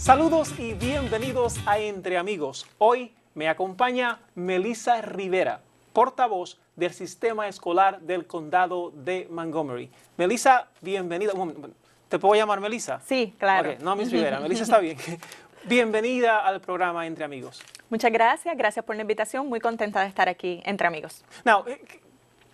Saludos y bienvenidos a Entre Amigos. Hoy me acompaña Melissa Rivera, portavoz del Sistema Escolar del Condado de Montgomery. Melissa, bienvenida. ¿Te puedo llamar Melissa? Sí, claro. no, Miss Rivera. Melissa está bien. Bienvenida al programa Entre Amigos. Muchas gracias, gracias por la invitación. Muy contenta de estar aquí entre amigos. Eh,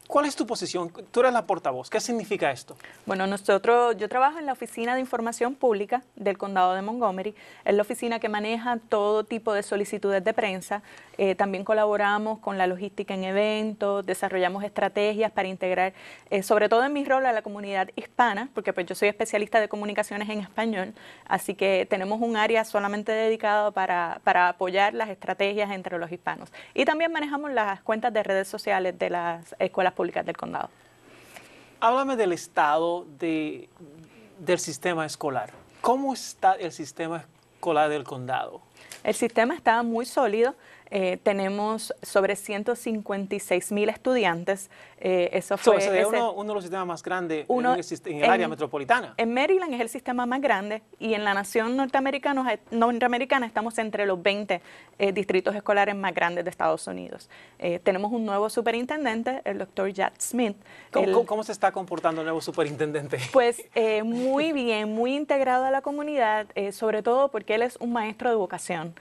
¿Cuál es tu posición? Tú eres la portavoz. ¿Qué significa esto? Bueno, nosotros, yo trabajo en la Oficina de Información Pública del Condado de Montgomery. Es la oficina que maneja todo tipo de solicitudes de prensa. Eh, también colaboramos con la logística en eventos, desarrollamos estrategias para integrar, eh, sobre todo en mi rol, a la comunidad hispana, porque pues yo soy especialista de comunicaciones en español, así que tenemos un área solamente dedicada para, para apoyar las estrategias entre los hispanos. Y también manejamos las cuentas de redes sociales de las escuelas públicas del condado. Háblame del estado del sistema escolar. ¿Cómo está el sistema escolar del condado? El sistema está muy sólido. Eh, tenemos sobre 156 mil estudiantes. Eh, eso fue uno, de los sistemas más grandes en, el, en el área metropolitana. En Maryland es el sistema más grande y en la nación norteamericana, norteamericana estamos entre los 20 eh, distritos escolares más grandes de Estados Unidos. tenemos un nuevo superintendente, el doctor Jack Smith. ¿Cómo, ¿Cómo, se está comportando el nuevo superintendente? Pues muy bien, muy integrado a la comunidad, sobre todo porque él es un maestro de vocación.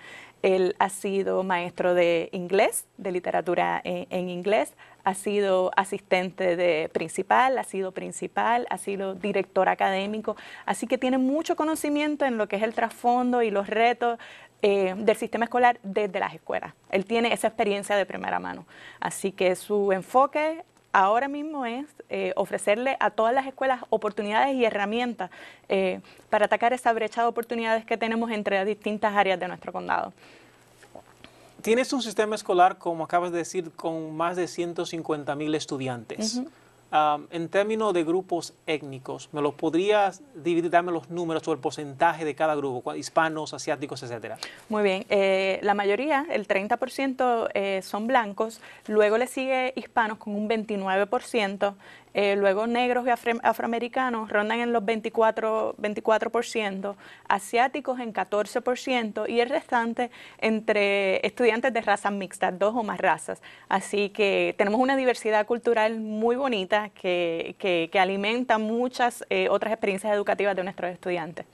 Él ha sido maestro de inglés, de literatura eh, en, inglés, ha sido asistente de principal, ha sido principal, ha sido director académico, así que tiene mucho conocimiento en lo que es el trasfondo y los retos eh, del sistema escolar desde las escuelas. Él tiene esa experiencia de primera mano, así que su enfoque ahora mismo es eh, ofrecerle a todas las escuelas oportunidades y herramientas para atacar esa brecha de oportunidades que tenemos entre las distintas áreas de nuestro condado. Tienes un sistema escolar, como acabas de decir, con más de 150 mil estudiantes. en términos de grupos étnicos, ¿me los podrías dividir, darme los números o el porcentaje de cada grupo, hispanos, asiáticos, etcétera? Muy bien, eh, la mayoría, el 30% eh, son blancos, luego le sigue hispanos con un 29%, eh, luego negros y afroamericanos rondan en los 24%, asiáticos en 14% y el restante entre estudiantes de razas mixtas, dos o más razas. Así que tenemos una diversidad cultural muy bonita que, alimenta muchas eh, otras experiencias educativas de nuestros estudiantes.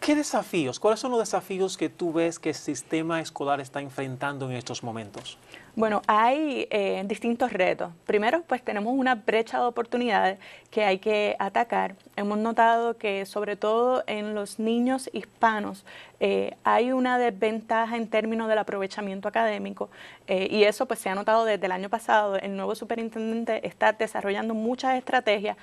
¿Qué desafíos? ¿Cuáles son los desafíos que tú ves que el sistema escolar está enfrentando en estos momentos? Bueno, hay eh, distintos retos. Primero, pues tenemos una brecha de oportunidades que hay que atacar. Hemos notado que sobre todo en los niños hispanos eh, hay una desventaja en términos del aprovechamiento académico eh, y eso pues se ha notado desde el año pasado. El nuevo superintendente está desarrollando muchas estrategias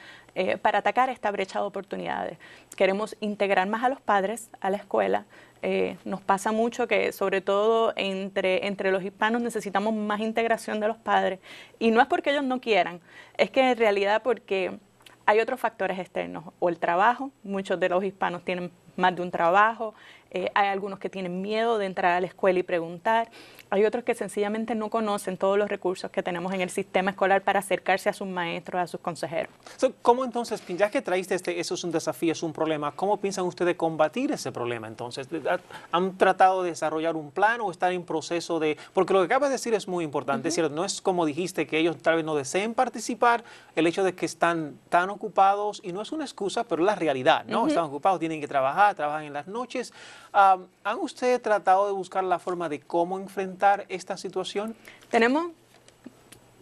para atacar esta brecha de oportunidades. Queremos integrar más a los padres a la escuela, eh, nos pasa mucho que, sobre todo entre, entre los hispanos, necesitamos más integración de los padres. Y no es porque ellos no quieran, es que en realidad porque hay otros factores externos, o el trabajo, muchos de los hispanos tienen más de un trabajo, eh, hay algunos que tienen miedo de entrar a la escuela y preguntar, hay otros que sencillamente no conocen todos los recursos que tenemos en el sistema escolar para acercarse a sus maestros, a sus consejeros. ¿Cómo entonces, ya que traíste este, eso es un desafío, es un problema, ¿cómo piensan ustedes combatir ese problema entonces? ¿Han tratado de desarrollar un plan o están en proceso de...? Porque lo que acabas de decir es muy importante, es cierto, no es como dijiste que ellos tal vez no deseen participar, el hecho de que están tan ocupados, y no es una excusa, pero es la realidad, ¿no? Están ocupados, tienen que trabajar trabajan en las noches. ¿Han ustedes tratado de buscar la forma de cómo enfrentar esta situación? Tenemos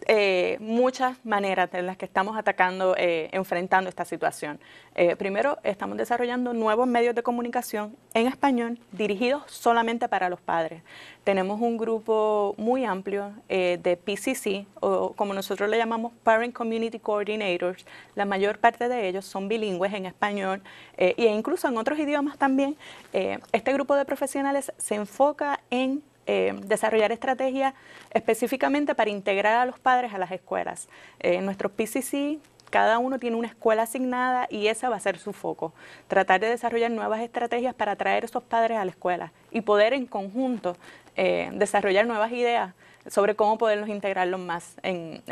eh, muchas maneras en las que estamos atacando, eh, enfrentando esta situación. Eh, primero, estamos desarrollando nuevos medios de comunicación en español dirigidos solamente para los padres. Tenemos un grupo muy amplio eh, de PCC, o como nosotros le llamamos Parent Community Coordinators. La mayor parte de ellos son bilingües en español e incluso en otros idiomas también. este grupo de profesionales se enfoca en eh, desarrollar estrategias específicamente para integrar a los padres a las escuelas. Eh, en nuestros PCC, cada uno tiene una escuela asignada y esa va a ser su foco. Tratar de desarrollar nuevas estrategias para atraer a esos padres a la escuela y poder en conjunto eh, desarrollar nuevas ideas sobre cómo poderlos integrarlos más en,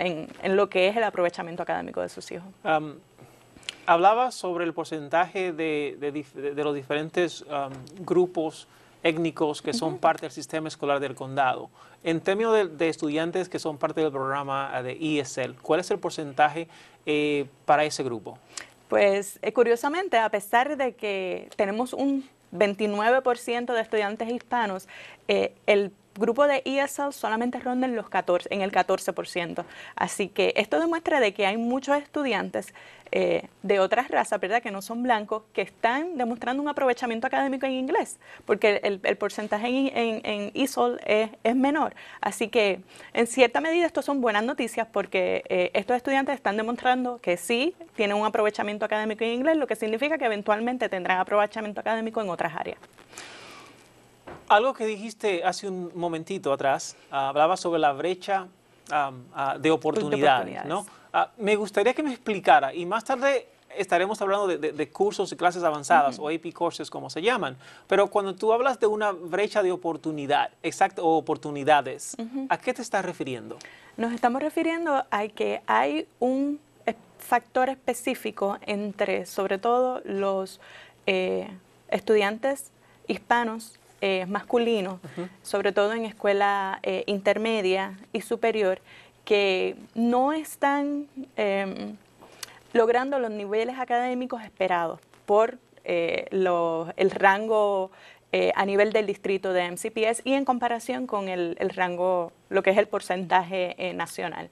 lo que es el aprovechamiento académico de sus hijos. hablaba sobre el porcentaje de, los diferentes grupos étnicos que son parte del sistema escolar del condado. En términos de, estudiantes que son parte del programa eh, de ESL, ¿cuál es el porcentaje eh, para ese grupo? Pues eh, curiosamente, a pesar de que tenemos un 29% de estudiantes hispanos, el grupo de ESL solamente ronden los 14, en el 14%. Así que esto demuestra de que hay muchos estudiantes eh, de otras razas, ¿verdad?, que no son blancos, que están demostrando un aprovechamiento académico en inglés, porque el, porcentaje en, en, e es, menor. Así que, en cierta medida, esto son buenas noticias porque eh, estos estudiantes están demostrando que sí tienen un aprovechamiento académico en inglés, lo que significa que eventualmente tendrán aprovechamiento académico en otras áreas. Algo que dijiste hace un momentito atrás, hablaba sobre la brecha ah, de oportunidades, ah, me gustaría que me explicara, y más tarde estaremos hablando de, cursos y clases avanzadas, o AP courses como se llaman, pero cuando tú hablas de una brecha de oportunidad, exacto, oportunidades, ¿a qué te estás refiriendo? Nos estamos refiriendo a que hay un factor específico entre, sobre todo, los eh, estudiantes hispanos eh, masculino, masculinos, sobre todo en escuela eh, intermedia y superior, que no están em, logrando los niveles académicos esperados por eh, el rango a nivel del distrito de MCPS y en comparación con el rango, lo que es el porcentaje nacional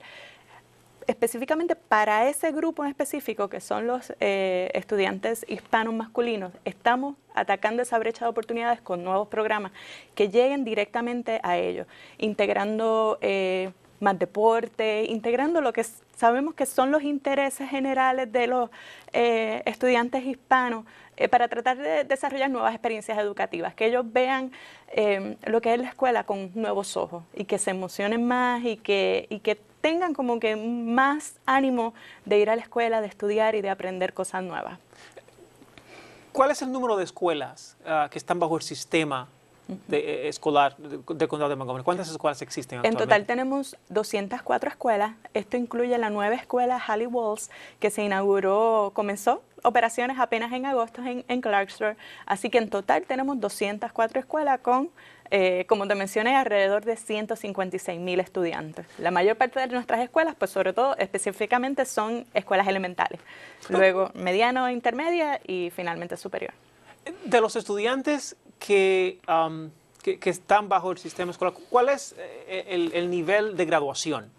específicamente para ese grupo en específico, que son los eh, estudiantes hispanos masculinos, estamos atacando esa brecha de oportunidades con nuevos programas que lleguen directamente a ellos, integrando eh, más deporte, integrando lo que sabemos que son los intereses generales de los eh, estudiantes hispanos eh, para tratar de desarrollar nuevas experiencias educativas, que ellos vean em, lo que es la escuela con nuevos ojos y que se emocionen más y que, que tengan como que más ánimo de ir a la escuela, de estudiar y de aprender cosas nuevas. ¿Cuál es el número de escuelas ah, que están bajo el sistema eh, escolar de, Condado de Montgomery? ¿Cuántas escuelas existen En total tenemos 204 escuelas. Esto incluye la nueva escuela Halley Walls que se inauguró, comenzó operaciones apenas en agosto en, en Clarksville. Así que en total tenemos 204 escuelas con eh, como te mencioné, alrededor de 156 mil estudiantes. La mayor parte de nuestras escuelas, pues sobre todo específicamente, son escuelas elementales, luego mediano, intermedia y finalmente superior. De los estudiantes que, están bajo el sistema escolar, ¿cuál es eh, el, nivel de graduación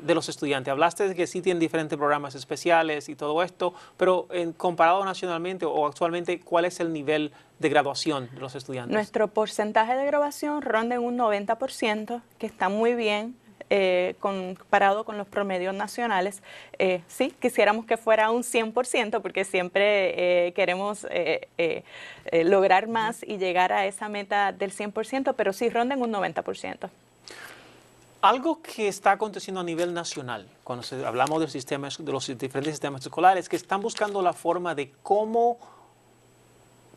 de los estudiantes? Hablaste de que sí tienen diferentes programas especiales y todo esto, pero en, comparado nacionalmente o actualmente, ¿cuál es el nivel de graduación de los estudiantes? Nuestro porcentaje de graduación ronda en un 90%, que está muy bien eh, comparado con los promedios nacionales. Eh, sí, quisiéramos que fuera un 100%, porque siempre eh, queremos lograr más y llegar a esa meta del 100%, pero sí ronden un 90%. Algo que está aconteciendo a nivel nacional, cuando hablamos de, sistema de los diferentes sistemas escolares, que están buscando la forma de cómo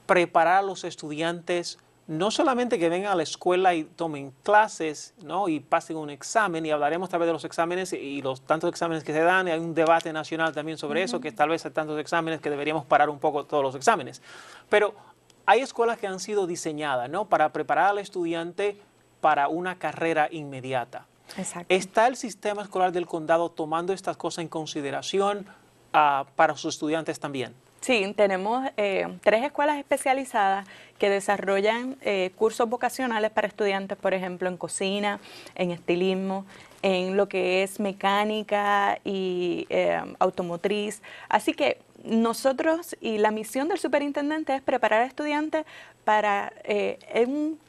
preparar a los estudiantes no solamente que vengan a la escuela y tomen clases, ¿no? Y pasen un examen, y hablaremos tal vez de los exámenes y los tantos exámenes que se dan, y hay un debate nacional también sobre eso, que tal vez hay tantos exámenes que deberíamos parar un poco todos los exámenes. Pero hay escuelas que han sido diseñadas, ¿no? Para preparar al estudiante para una carrera inmediata. ¿Está el sistema escolar del condado tomando estas cosas en consideración ah, para sus estudiantes también? Sí, tenemos eh, tres escuelas especializadas que desarrollan eh, cursos vocacionales para estudiantes, por ejemplo, en cocina, en estilismo, en lo que es mecánica y eh, automotriz. Así que nosotros y la misión del superintendente es preparar a estudiantes para un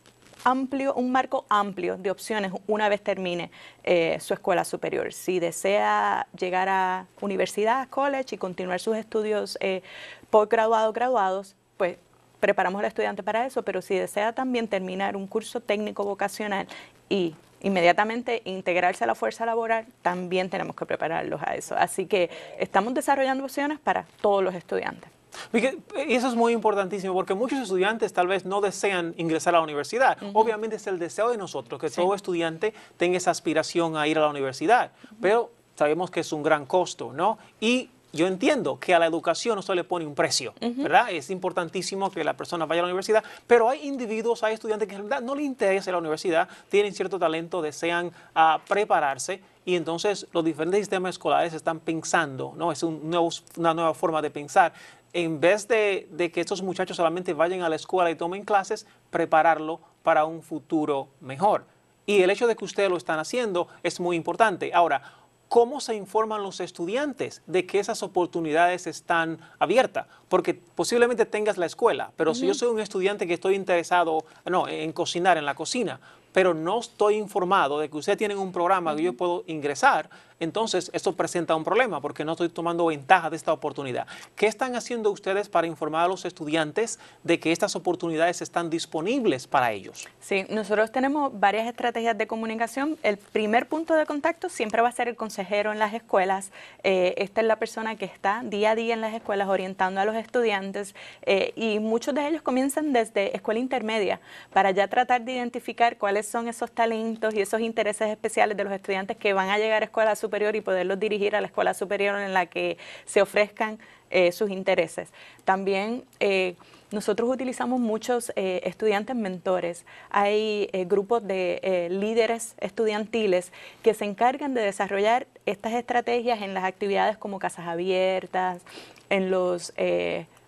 amplio, un marco amplio de opciones una vez termine eh, su escuela superior. Si desea llegar a universidad, college y continuar sus estudios eh, postgraduados, graduados, pues preparamos al estudiante para eso, pero si desea también terminar un curso técnico vocacional y inmediatamente integrarse a la fuerza laboral, también tenemos que prepararlos a eso. Así que estamos desarrollando opciones para todos los estudiantes. Y eso es muy importantísimo porque muchos estudiantes tal vez no desean ingresar a la universidad. Obviamente es el deseo de nosotros que todo estudiante tenga esa aspiración a ir a la universidad, pero sabemos que es un gran costo, ¿no? Y yo entiendo que a la educación no se le pone un precio, ¿verdad? Es importantísimo que la persona vaya a la universidad, pero hay individuos, hay estudiantes que en realidad no le interesa la universidad, tienen cierto talento, desean ah, prepararse y entonces los diferentes sistemas escolares están pensando, ¿no? Es una nueva forma de pensar. En vez de, de que estos muchachos solamente vayan a la escuela y tomen clases, prepararlo para un futuro mejor. Y el hecho de que ustedes lo están haciendo es muy importante. Ahora, ¿Cómo se informan los estudiantes de que esas oportunidades están abiertas? Porque posiblemente tengas la escuela, pero si yo soy un estudiante que estoy interesado en cocinar, en la cocina, pero no estoy informado de que ustedes tienen un programa que yo puedo ingresar, entonces esto presenta un problema porque no estoy tomando ventaja de esta oportunidad. ¿Qué están haciendo ustedes para informar a los estudiantes de que estas oportunidades están disponibles para ellos? Sí, nosotros tenemos varias estrategias de comunicación. El primer punto de contacto siempre va a ser el consejero en las escuelas. Eh, esta es la persona que está día a día en las escuelas orientando a los estudiantes eh, y muchos de ellos comienzan desde escuela intermedia para ya tratar de identificar cuáles son esos talentos y esos intereses especiales de los estudiantes que van a llegar a escuela superior y poderlos dirigir a la escuela superior en la que se ofrezcan eh, sus intereses. También eh, nosotros utilizamos muchos eh, estudiantes mentores. Hay grupos de líderes estudiantiles que se encargan de desarrollar estas estrategias en las actividades como casas abiertas, en las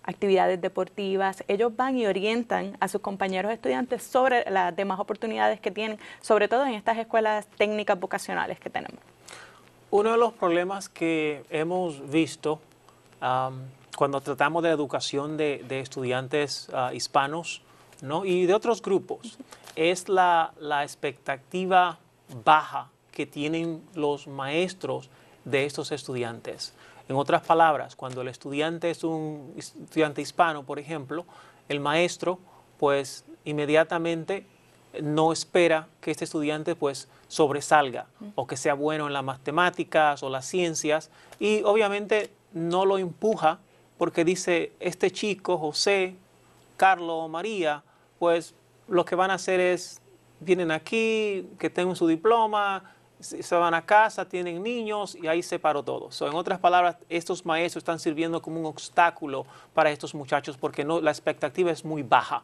actividades deportivas, ellos van y orientan a sus compañeros estudiantes sobre las demás oportunidades que tienen, sobre todo en estas escuelas técnicas vocacionales que tenemos. Uno de los problemas que hemos visto cuando tratamos de educación de, estudiantes ah, hispanos y de otros grupos es la expectativa baja que tienen los maestros de estos estudiantes. En otras palabras, cuando el estudiante es un estudiante hispano, por ejemplo, el maestro pues inmediatamente no espera que este estudiante pues sobresalga o que sea bueno en las matemáticas o las ciencias y obviamente no lo empuja porque dice, este chico, José, Carlos o María, pues lo que van a hacer es, vienen aquí, que tengan su diploma, se van a casa, tienen niños y ahí se paró todo. en otras palabras, estos maestros están sirviendo como un obstáculo para estos muchachos porque no, la expectativa es muy baja.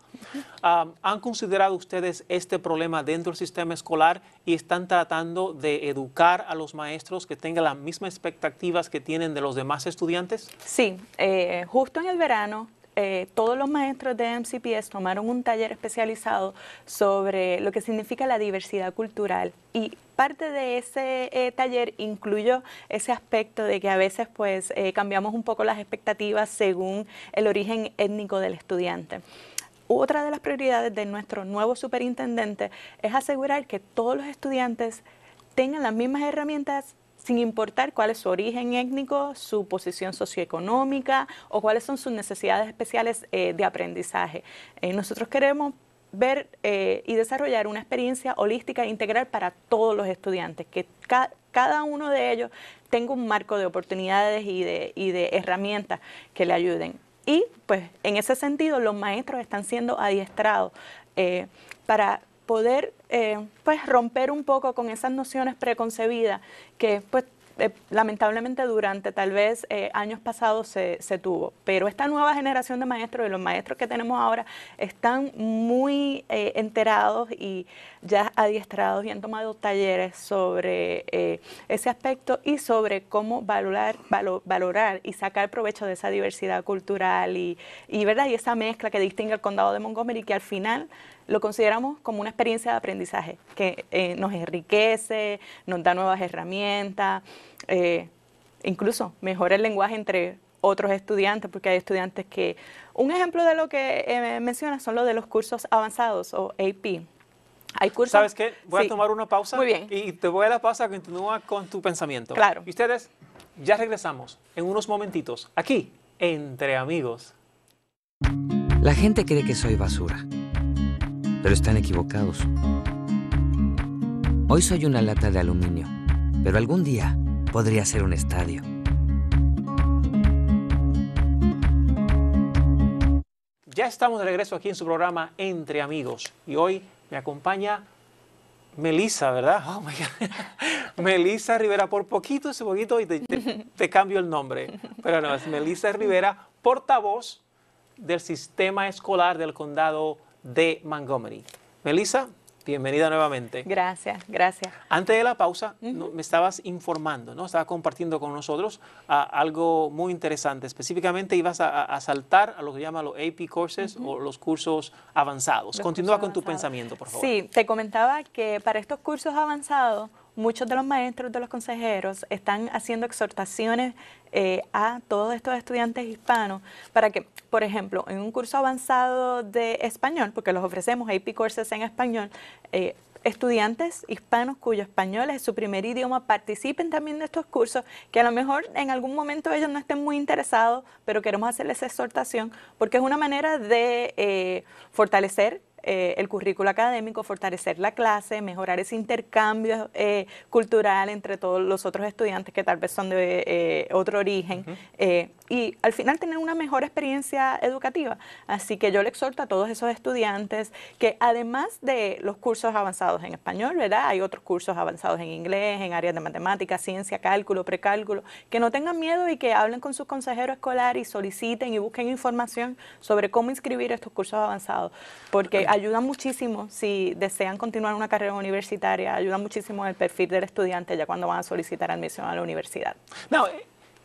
Ah, ¿Han considerado ustedes este problema dentro del sistema escolar y están tratando de educar a los maestros que tengan las mismas expectativas que tienen de los demás estudiantes? Sí, eh, justo en el verano eh, todos los maestros de MCPS tomaron un taller especializado sobre lo que significa la diversidad cultural y parte de ese eh, taller incluyó ese aspecto de que a veces pues eh, cambiamos un poco las expectativas según el origen étnico del estudiante otra de las prioridades de nuestro nuevo superintendente es asegurar que todos los estudiantes tengan las mismas herramientas sin importar cuál es su origen étnico, su posición socioeconómica o cuáles son sus necesidades especiales eh, de aprendizaje. Eh, nosotros queremos ver eh, y desarrollar una experiencia holística e integral para todos los estudiantes, que cada uno de ellos tenga un marco de oportunidades y de, herramientas que le ayuden. Y pues en ese sentido los maestros están siendo adiestrados para poder eh, pues romper un poco con esas nociones preconcebidas que pues eh, lamentablemente durante tal vez eh, años pasados se, tuvo. Pero esta nueva generación de maestros y los maestros que tenemos ahora están muy enterados y ya adiestrados y han tomado talleres sobre ese aspecto y sobre cómo valorar, valorar y sacar provecho de esa diversidad cultural y, ¿verdad? y esa mezcla que distingue el condado de Montgomery que al final lo consideramos como una experiencia de aprendizaje que eh, nos enriquece, nos da nuevas herramientas, eh, incluso mejora el lenguaje entre otros estudiantes, porque hay estudiantes que... Un ejemplo de lo que eh, mencionas son los de los cursos avanzados o AP. Hay cursos... ¿Sabes qué? Voy a tomar una pausa. Muy bien. Y te voy a dar pausa, continúa con tu pensamiento. Claro. Y ustedes, ya regresamos en unos momentitos, aquí, entre amigos. La gente cree que soy basura pero están equivocados. Hoy soy una lata de aluminio, pero algún día podría ser un estadio. Ya estamos de regreso aquí en su programa Entre Amigos y hoy me acompaña Melisa, ¿verdad? Oh my God. Melisa Rivera, por poquito ese poquito y te, cambio el nombre. Pero no, es Melisa Rivera, portavoz del sistema escolar del condado de Montgomery. Melissa, bienvenida nuevamente. Gracias, gracias. Antes de la pausa, me estabas informando, ¿no? Estabas compartiendo con nosotros ah, algo muy interesante. Específicamente ibas a, saltar a lo que llaman los AP courses o los cursos avanzados. Continúa con tu pensamiento, por favor. Sí, te comentaba que para estos cursos avanzados muchos de los maestros, de los consejeros están haciendo exhortaciones eh, a todos estos estudiantes hispanos para que, por ejemplo, en un curso avanzado de español, porque los ofrecemos AP courses en español, eh, estudiantes hispanos cuyo español es su primer idioma participen también de estos cursos, que a lo mejor en algún momento ellos no estén muy interesados, pero queremos hacerles exhortación porque es una manera de eh, fortalecer eh, el currículo académico, fortalecer la clase, mejorar ese intercambio eh, cultural entre todos los otros estudiantes que tal vez son de eh, otro origen y al final tener una mejor experiencia educativa. Así que yo le exhorto a todos esos estudiantes que además de los cursos avanzados en español, ¿verdad? Hay otros cursos avanzados en inglés, en áreas de matemáticas, ciencia, cálculo, precálculo, que no tengan miedo y que hablen con su consejero escolar y soliciten y busquen información sobre cómo inscribir estos cursos avanzados, porque ayudan muchísimo si desean continuar una carrera universitaria, ayudan muchísimo en el perfil del estudiante ya cuando van a solicitar admisión a la universidad.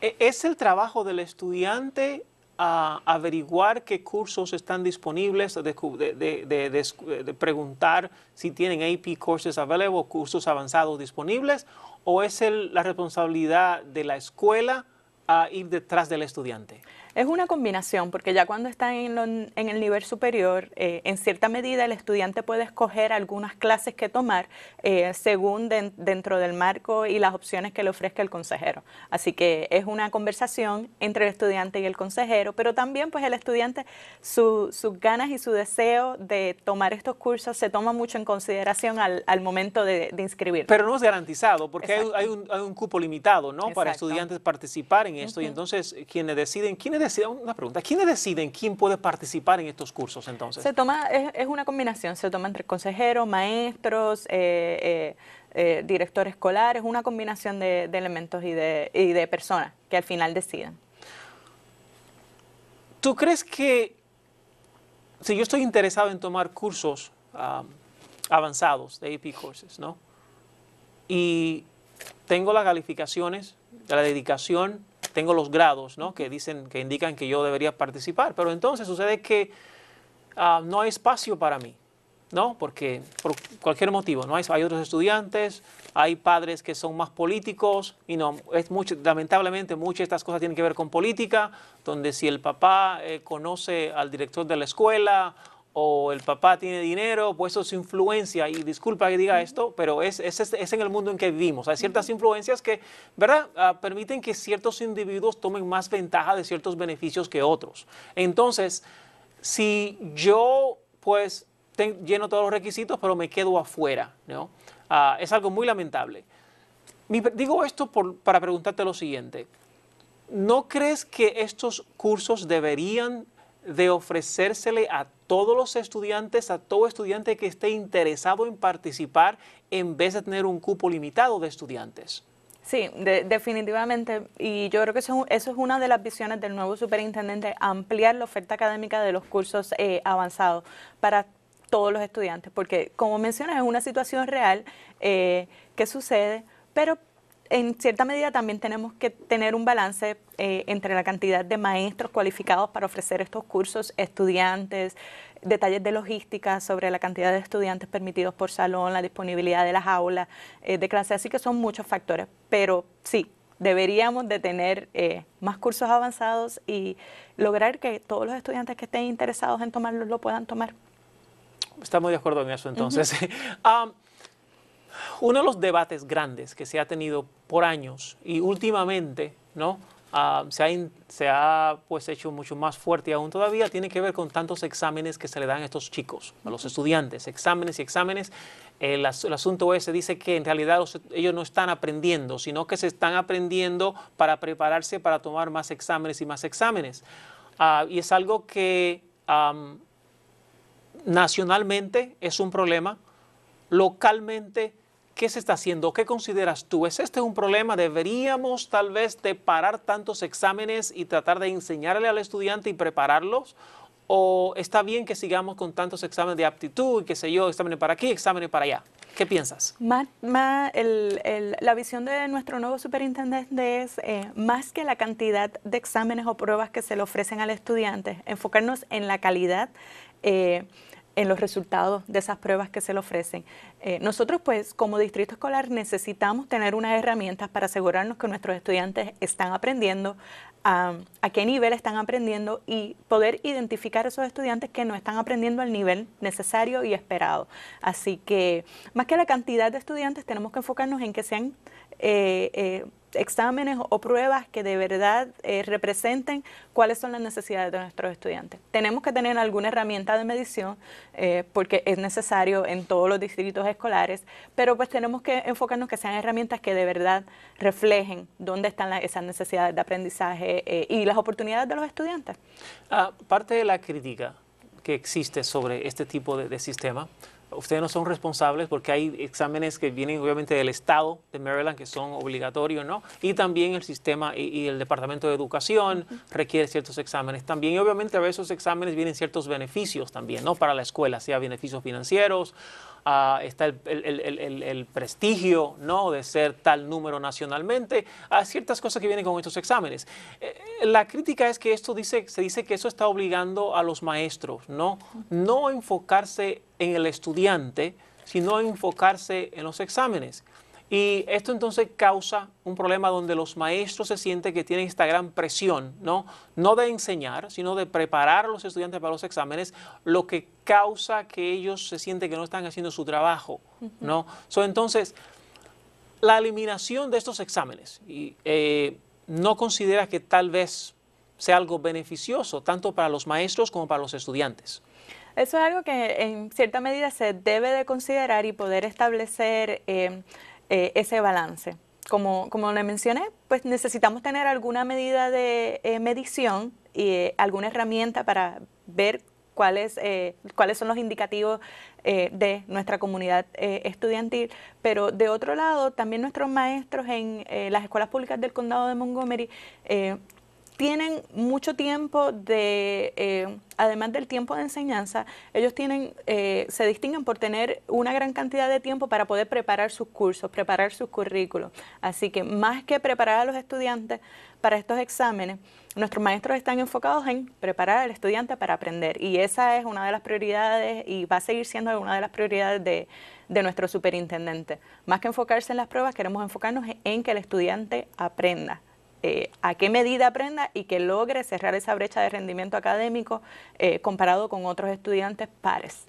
E, ¿Es el trabajo del estudiante a averiguar qué cursos están disponibles, de, preguntar si tienen AP courses available, cursos avanzados disponibles, o es la responsabilidad de la escuela a ir detrás del estudiante? Es una combinación, porque ya cuando está en, el nivel superior, eh, en cierta medida el estudiante puede escoger algunas clases que tomar eh, según dentro del marco y las opciones que le ofrezca el consejero. Así que es una conversación entre el estudiante y el consejero, pero también pues el estudiante, sus ganas y su deseo de tomar estos cursos se toma mucho en consideración al, momento de, inscribir. Pero no es garantizado, porque hay, hay, un, hay, un, cupo limitado, ¿no? Para estudiantes participar en esto y entonces eh, quienes deciden, una pregunta, ¿quiénes deciden quién puede participar en estos cursos entonces? Se toma, es, una combinación, se toma entre consejeros, maestros, eh, eh, eh, director escolar, es una combinación de, elementos y de, personas que al final deciden. ¿Tú crees que si yo estoy interesado en tomar cursos avanzados de AP Courses, ¿no? Y tengo las calificaciones, la dedicación, tengo los grados ¿no? que dicen, que indican que yo debería participar. Pero entonces sucede que ah, no hay espacio para mí, ¿no? Porque por cualquier motivo, ¿no? Hay, hay otros estudiantes, hay padres que son más políticos, y no, es mucho, lamentablemente muchas de estas cosas tienen que ver con política, donde si el papá eh, conoce al director de la escuela o el papá tiene dinero, pues eso es influencia, y disculpa que diga esto, pero es, en el mundo en que vivimos. Hay ciertas influencias que, ¿verdad?, ah, permiten que ciertos individuos tomen más ventaja de ciertos beneficios que otros. Entonces, si yo, pues, lleno todos los requisitos, pero me quedo afuera, ¿no? Ah, es algo muy lamentable. digo esto por, para preguntarte lo siguiente. ¿No crees que estos cursos deberían de ofrecérsele a todos los estudiantes, a todo estudiante que esté interesado en participar, en vez de tener un cupo limitado de estudiantes. Sí, definitivamente. Y yo creo que eso, es una de las visiones del nuevo superintendente, ampliar la oferta académica de los cursos eh, avanzados para todos los estudiantes, porque como mencionas, es una situación real eh, que sucede, pero en cierta medida también tenemos que tener un balance eh, entre la cantidad de maestros cualificados para ofrecer estos cursos, estudiantes, detalles de logística sobre la cantidad de estudiantes permitidos por salón, la disponibilidad de las aulas eh, de clase, así que son muchos factores, pero sí, deberíamos de tener eh, más cursos avanzados y lograr que todos los estudiantes que estén interesados en tomarlos lo puedan tomar. Estamos de acuerdo en eso entonces. Uno de los debates grandes que se ha tenido por años y últimamente, ah, se, ha, se pues, hecho mucho más fuerte aún todavía, tiene que ver con tantos exámenes que se le dan a estos chicos, a los estudiantes, exámenes y exámenes. El, asunto es, dice que en realidad ellos no están aprendiendo, sino que se están aprendiendo para prepararse para tomar más exámenes y más exámenes. Ah, y es algo que nacionalmente es un problema, localmente ¿Qué se está haciendo? ¿Qué consideras tú? ¿Es este un problema? ¿Deberíamos tal vez de parar tantos exámenes y tratar de enseñarle al estudiante y prepararlos? ¿O está bien que sigamos con tantos exámenes de aptitud qué sé yo, exámenes para aquí, exámenes para allá? ¿Qué piensas? Ma, la visión de nuestro nuevo superintendente es eh, más que la cantidad de exámenes o pruebas que se le ofrecen al estudiante, enfocarnos en la calidad. Eh, en los resultados de esas pruebas que se le ofrecen. Eh, nosotros, pues, como distrito escolar, necesitamos tener unas herramientas para asegurarnos que nuestros estudiantes están aprendiendo, a, qué nivel están aprendiendo y poder identificar a esos estudiantes que no están aprendiendo al nivel necesario y esperado. Así que, más que la cantidad de estudiantes, tenemos que enfocarnos en que sean... Eh, eh, exámenes o pruebas que de verdad eh, representen cuáles son las necesidades de nuestros estudiantes. Tenemos que tener alguna herramienta de medición eh, porque es necesario en todos los distritos escolares, pero pues tenemos que enfocarnos que sean herramientas que de verdad reflejen dónde están esas necesidades de aprendizaje eh, y las oportunidades de los estudiantes. Ah, parte de la crítica que existe sobre este tipo de sistema ustedes no son responsables porque hay exámenes que vienen obviamente del Estado de Maryland que son obligatorios, ¿no? Y también el sistema y, el Departamento de Educación requiere ciertos exámenes también. Y obviamente a esos exámenes vienen ciertos beneficios también, ¿no? Para la escuela, sea beneficios financieros está el, prestigio ¿no? de ser tal número nacionalmente, a ciertas cosas que vienen con estos exámenes. Eh, la crítica es que esto dice, se dice que eso está obligando a los maestros, ¿no? No enfocarse en el estudiante, sino enfocarse en los exámenes. Y esto entonces causa un problema donde los maestros se sienten que tienen esta gran presión, ¿no? No de enseñar, sino de preparar a los estudiantes para los exámenes, lo que causa que ellos se sienten que no están haciendo su trabajo, ¿no? entonces, la eliminación de estos exámenes, eh, ¿no considera que tal vez sea algo beneficioso tanto para los maestros como para los estudiantes? Eso es algo que en cierta medida se debe de considerar y poder establecer... Eh, eh, ese balance. Como, como le mencioné, pues necesitamos tener alguna medida de eh, medición y eh, alguna herramienta para ver cuáles, cuáles son los indicativos de nuestra comunidad estudiantil, pero de otro lado, también nuestros maestros en las escuelas públicas del condado de Montgomery tienen mucho tiempo de, eh, además del tiempo de enseñanza, ellos tienen, eh, se distinguen por tener una gran cantidad de tiempo para poder preparar sus cursos, preparar sus currículos. Así que más que preparar a los estudiantes para estos exámenes, nuestros maestros están enfocados en preparar al estudiante para aprender. Y esa es una de las prioridades y va a seguir siendo una de las prioridades de, de nuestro superintendente. Más que enfocarse en las pruebas, queremos enfocarnos en que el estudiante aprenda. Eh, a qué medida aprenda y que logre cerrar esa brecha de rendimiento académico eh, comparado con otros estudiantes pares.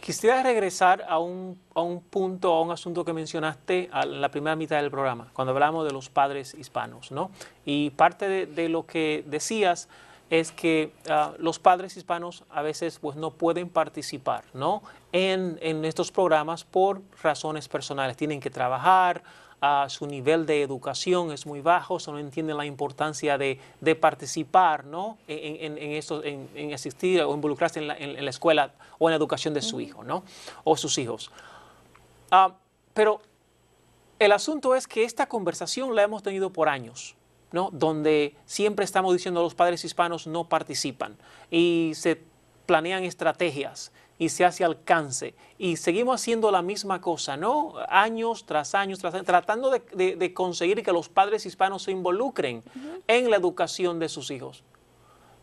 Quisiera regresar a un, a un punto, a un asunto que mencionaste en la primera mitad del programa, cuando hablamos de los padres hispanos, ¿no? Y parte de, lo que decías es que ah, los padres hispanos a veces pues, no pueden participar ¿no? En, en, estos programas por razones personales. Tienen que trabajar su nivel de educación es muy bajo, no entienden la importancia de, participar, ¿no? En, en, en, asistir o involucrarse en la, escuela o en la educación de su hijo, ¿no? O sus hijos. Ah, pero el asunto es que esta conversación la hemos tenido por años. donde siempre estamos diciendo los padres hispanos no participan y se planean estrategias y se hace alcance. Y seguimos haciendo la misma cosa, ¿no? Años tras años, tratando de, conseguir que los padres hispanos se involucren en la educación de sus hijos.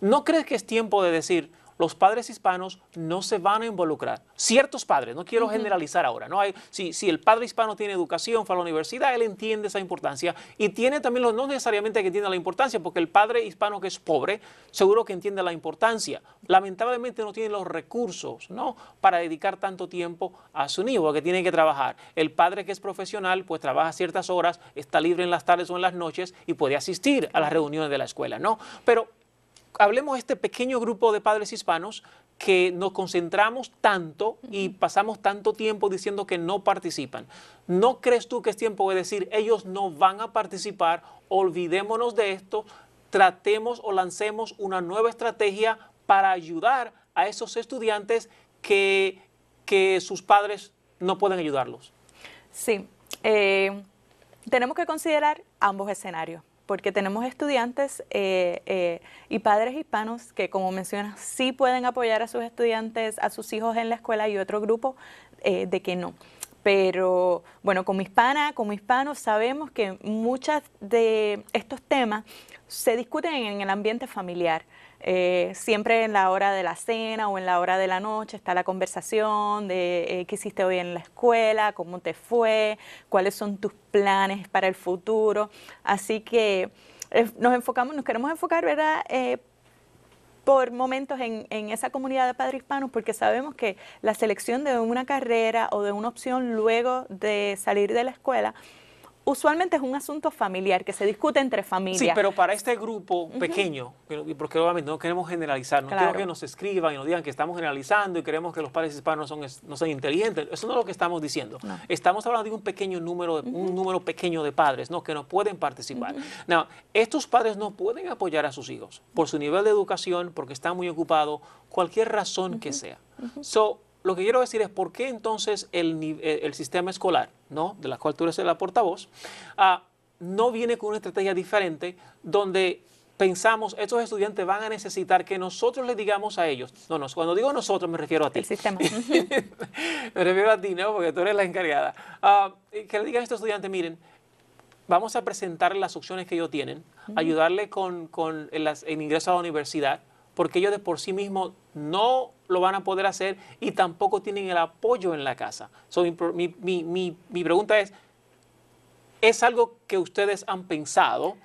¿No crees que es tiempo de decir, los padres hispanos no se van a involucrar. Ciertos padres, no quiero generalizar ahora, ¿no? Hay, si, el padre hispano tiene educación, fue a la universidad, él entiende esa importancia y tiene también, no necesariamente que entienda la importancia, porque el padre hispano que es pobre, seguro que entiende la importancia. Lamentablemente no tiene los recursos, ¿no? Para dedicar tanto tiempo a su niño, que tiene que trabajar. El padre que es profesional, pues trabaja ciertas horas, está libre en las tardes o en las noches y puede asistir a las reuniones de la escuela, ¿no? Pero hablemos de este pequeño grupo de padres hispanos que nos concentramos tanto y pasamos tanto tiempo diciendo que no participan. ¿No crees tú que es tiempo de decir ellos no van a participar, olvidémonos de esto, tratemos o lancemos una nueva estrategia para ayudar a esos estudiantes que, sus padres no pueden ayudarlos? Sí, eh, tenemos que considerar ambos escenarios porque tenemos estudiantes eh, eh, y padres hispanos que, como mencionas, sí pueden apoyar a sus estudiantes, a sus hijos en la escuela y otro grupo eh, de que no. Pero bueno, como hispana, como hispano, sabemos que muchos de estos temas se discuten en el ambiente familiar. Eh, siempre en la hora de la cena o en la hora de la noche está la conversación de eh, qué hiciste hoy en la escuela, cómo te fue, cuáles son tus planes para el futuro. Así que eh, nos enfocamos, nos queremos enfocar, ¿verdad? por momentos en, en, esa comunidad de padres hispanos porque sabemos que la selección de una carrera o de una opción luego de salir de la escuela usualmente es un asunto familiar que se discute entre familias. Sí, pero para este grupo pequeño, porque obviamente no queremos generalizar, no quiero que nos escriban y nos digan que estamos generalizando y queremos que los padres hispanos son, no son inteligentes. Eso no es lo que estamos diciendo. Estamos hablando de un pequeño número, un número pequeño de padres ¿no? que no pueden participar. estos padres no pueden apoyar a sus hijos por su nivel de educación, porque están muy ocupados, cualquier razón que sea. So, lo que quiero decir es por qué entonces el, eh, sistema escolar, ¿no? de la cual tú eres la portavoz, ah, no viene con una estrategia diferente donde pensamos, estos estudiantes van a necesitar que nosotros les digamos a ellos. No, no, cuando digo nosotros me refiero a ti. El sistema. me refiero a ti, ¿no? Porque tú eres la encargada. Ah, que le digan a estos estudiantes, miren, vamos a presentarles las opciones que ellos tienen, ayudarle con, el ingreso a la universidad, porque ellos de por sí mismos no lo van a poder hacer y tampoco tienen el apoyo en la casa. mi, mi, pregunta es, ¿es algo que ustedes han pensado,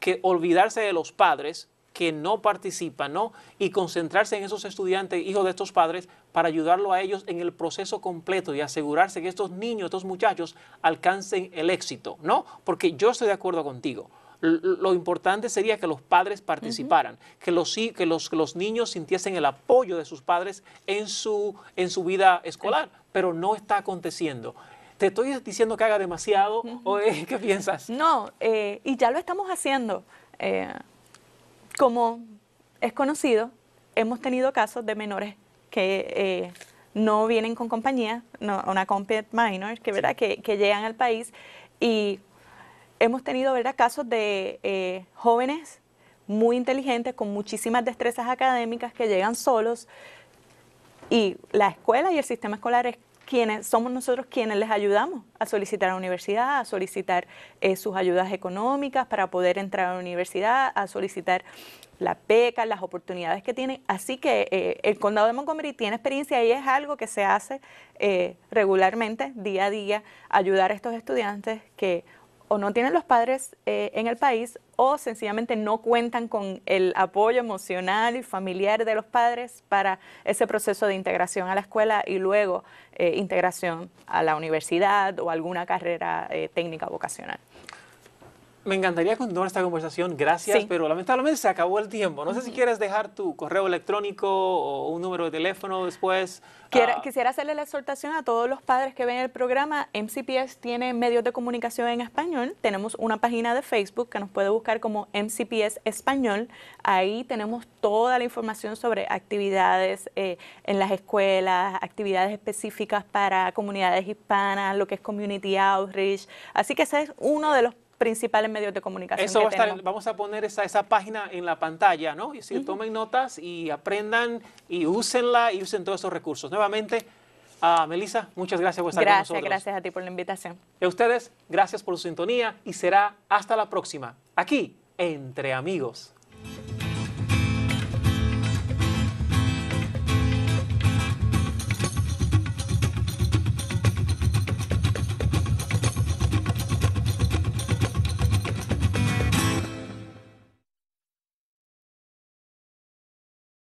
que olvidarse de los padres que no participan, ¿no? Y concentrarse en esos estudiantes, hijos de estos padres, para ayudarlo a ellos en el proceso completo y asegurarse que estos niños, estos muchachos, alcancen el éxito, ¿no? Porque yo estoy de acuerdo contigo lo importante sería que los padres participaran, que, los, que, los, los, niños sintiesen el apoyo de sus padres en su, en su vida escolar, pero no está aconteciendo. ¿Te estoy diciendo que haga demasiado o qué piensas? No, eh, y ya lo estamos haciendo. Eh, como es conocido, hemos tenido casos de menores que eh, no vienen con compañía, una compet minor, que, ¿verdad? que llegan al país y hemos tenido casos de eh, jóvenes muy inteligentes, con muchísimas destrezas académicas que llegan solos y la escuela y el sistema escolar es quienes, somos nosotros quienes les ayudamos a solicitar a la universidad, a solicitar eh, sus ayudas económicas para poder entrar a la universidad, a solicitar la PECA, las oportunidades que tienen. Así que eh, el condado de Montgomery tiene experiencia y es algo que se hace regularmente, día a día, ayudar a estos estudiantes que o no tienen los padres eh, en el país o sencillamente no cuentan con el apoyo emocional y familiar de los padres para ese proceso de integración a la escuela y luego eh, integración a la universidad o alguna carrera eh, técnica vocacional me encantaría continuar esta conversación, gracias, pero lamentablemente se acabó el tiempo. No sé si quieres dejar tu correo electrónico o un número de teléfono después. Ah. quisiera hacerle la exhortación a todos los padres que ven el programa. MCPS tiene medios de comunicación en español. Tenemos una página de Facebook que nos puede buscar como MCPS Español. Ahí tenemos toda la información sobre actividades eh, en las escuelas, actividades específicas para comunidades hispanas, lo que es Community Outreach. Así que ese es uno de los principales medios de comunicación. Eso va a estar, vamos a poner esa, esa página en la pantalla, ¿no? Y si tomen notas y aprendan y úsenla y usen todos esos recursos. Nuevamente, Melisa, Melissa, muchas gracias por estar con nosotros. Gracias, gracias a ti por la invitación. Y a ustedes, gracias por su sintonía y será hasta la próxima, aquí, entre amigos.